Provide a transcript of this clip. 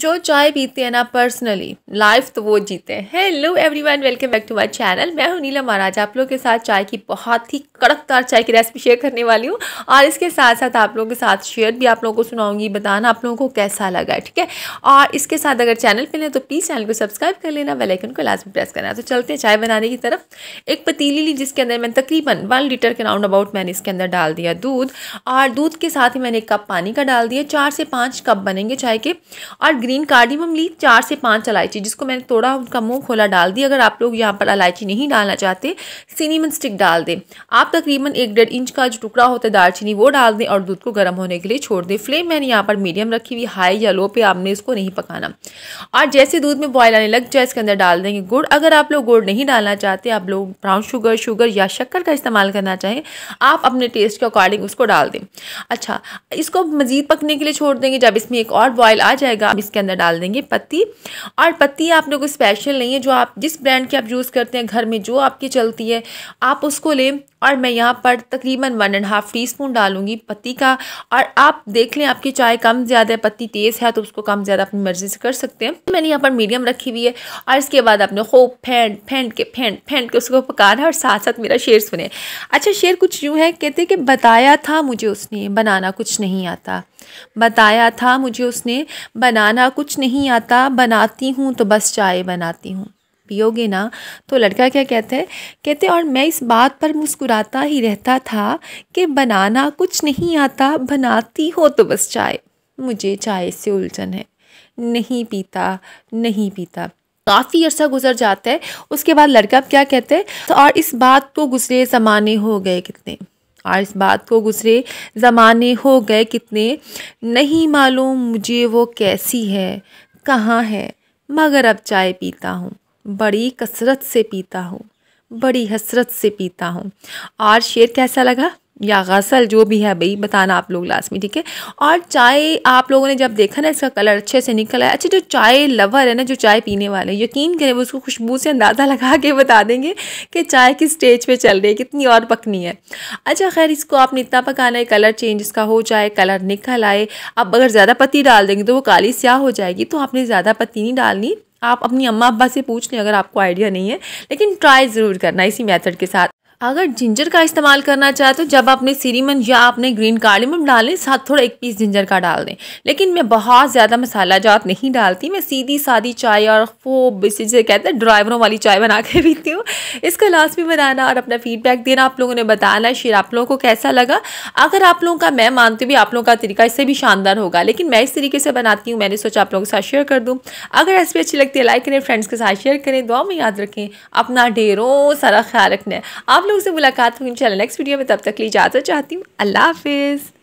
जो चाय पीते हैं ना पर्सनली लाइफ तो वो जीते हैं hello everyone welcome back to my channel मैं हूं नीला महाराज आप लोगों के साथ चाय की बहुत ही कड़कदार चाय की रेसिपी शेयर करने वाली हूं और इसके साथ साथ आप लोगों के साथ शेयर भी आप लोगों को सुनाऊंगी बताना आप लोगों को कैसा लगा ठीक है और इसके साथ अगर चैनल पर लें तो प्लीज़ चैनल को सब्सक्राइब कर लेना वेलाइकन को लाजमी प्रेस करना तो चलते हैं चाय बनाने की तरफ एक पतीली ली जिसके अंदर मैंने तकरीबन वन लीटर के राउंड अबाउट मैंने इसके अंदर डाल दिया दूध और दूध के साथ ही मैंने एक कप पानी का डाल दिया चार से पाँच कप बनेंगे चाय के और ग्रीन कार्डिमम ली चार से पाँच इलायची जिसको मैंने थोड़ा उनका मुंह खोला डाल दिया अगर आप लोग यहाँ पर इलायची नहीं डालना चाहते सिनेमन स्टिक डाल दें आप तकरीबन एक डेढ़ इंच का जो टुकड़ा होता है दालचीनी वो डाल दें और दूध को गर्म होने के लिए छोड़ दें फ्लेम मैंने यहाँ पर मीडियम रखी हुई हाई या लो पे आपने इसको नहीं पकाना और जैसे दूध में बॉयल आने लग जाए इसके अंदर डाल देंगे गुड़ अगर आप लोग गुड़ नहीं डालना चाहते आप लोग ब्राउन शुगर शुगर या शक्कर का इस्तेमाल करना चाहें आप अपने टेस्ट के अकॉर्डिंग उसको डाल दें अच्छा इसको मज़ीद पकने के लिए छोड़ देंगे जब इसमें एक और बॉयल आ जाएगा इस इसके अंदर डाल देंगे पत्ती और पत्ती आप लोग स्पेशल नहीं है जो आप जिस ब्रांड की आप यूज़ करते हैं घर में जो आपकी चलती है आप उसको लें और मैं यहाँ पर तकरीबन one and half teaspoon डालूंगी पत्ती का और आप देख लें आपकी चाय कम ज़्यादा है पत्ती तेज़ है तो उसको कम ज़्यादा अपनी मर्ज़ी से कर सकते हैं मैंने यहाँ पर मीडियम रखी हुई है और इसके बाद आपने खूब फेंट फेंट के फेंट फेंट के उसको पकाना और साथ साथ मेरा शेर सुने अच्छा शेर कुछ यूँ है कहते कि बताया था मुझे उसने बनाना कुछ नहीं आता बताया था मुझे उसने बनाना कुछ नहीं आता बनाती हूँ तो बस चाय बनाती हूँ पियोगे ना तो लड़का क्या कहते हैं कहते और मैं इस बात पर मुस्कुराता ही रहता था कि बनाना कुछ नहीं आता बनाती हो तो बस चाय मुझे चाय से उलझन है नहीं पीता नहीं पीता काफ़ी अरसा गुजर जाता है उसके बाद लड़का क्या कहते हैं तो और इस बात को गुजरे ज़माने हो गए कितने और इस बात को गुजरे ज़माने हो गए कितने नहीं मालूम मुझे वो कैसी है कहाँ है मगर अब चाय पीता हूँ बड़ी कसरत से पीता हूँ बड़ी हसरत से पीता हूँ और शेर कैसा लगा या गसल जो भी है भाई बताना आप लोग लास्ट में ठीक है और चाय आप लोगों ने जब देखा ना इसका कलर अच्छे से निकला है अच्छा जो चाय लवर है ना जो चाय पीने वाले यकीन करें वो उसको खुशबू से अंदाज़ा लगा के बता देंगे कि चाय किस स्टेज पे चल रही है कितनी और पकनी है अच्छा खैर इसको आपने इतना पकाना है कलर चेंज इसका हो जाए कलर निकल आए आप अगर ज़्यादा पत्ती डाल देंगे तो वो काली स्याह हो जाएगी तो आपने ज़्यादा पत्ती नहीं डालनी आप अपनी अम्मा अब्बा से पूछ लें अगर आपको आइडिया नहीं है लेकिन ट्राई ज़रूर करना इसी मैथड के साथ अगर जिंजर का इस्तेमाल करना चाहे तो जब आपने सीरीमन या आपने ग्रीन कार्डमम डालें साथ थोड़ा एक पीस जिंजर का डाल दें लेकिन मैं बहुत ज़्यादा मसाला जात नहीं डालती मैं सीधी सादी चाय और खूब जिसे कहते हैं ड्राइवरों वाली चाय बना के पीती हूँ इसका भी बनाना और अपना फीडबैक देना आप लोगों ने बताना शेयर आप लोगों को कैसा लगा अगर आप लोगों का मैं मानती हूँ आप लोगों का तरीका इससे भी शानदार होगा लेकिन मैं इस तरीके से बनाती हूँ मैंने सोचा आप लोगों के साथ शेयर कर दूँ अगर रेसिपी अच्छी लगती है लाइक करें फ्रेंड्स के साथ शेयर करें दुआ में याद रखें अपना ढेरों सारा ख्याल रखना है आप लोगों से मुलाकात होगी इन नेक्स्ट वीडियो में तब तक ली इजाज़त चाहती हूँ अल्लाह हाफिज़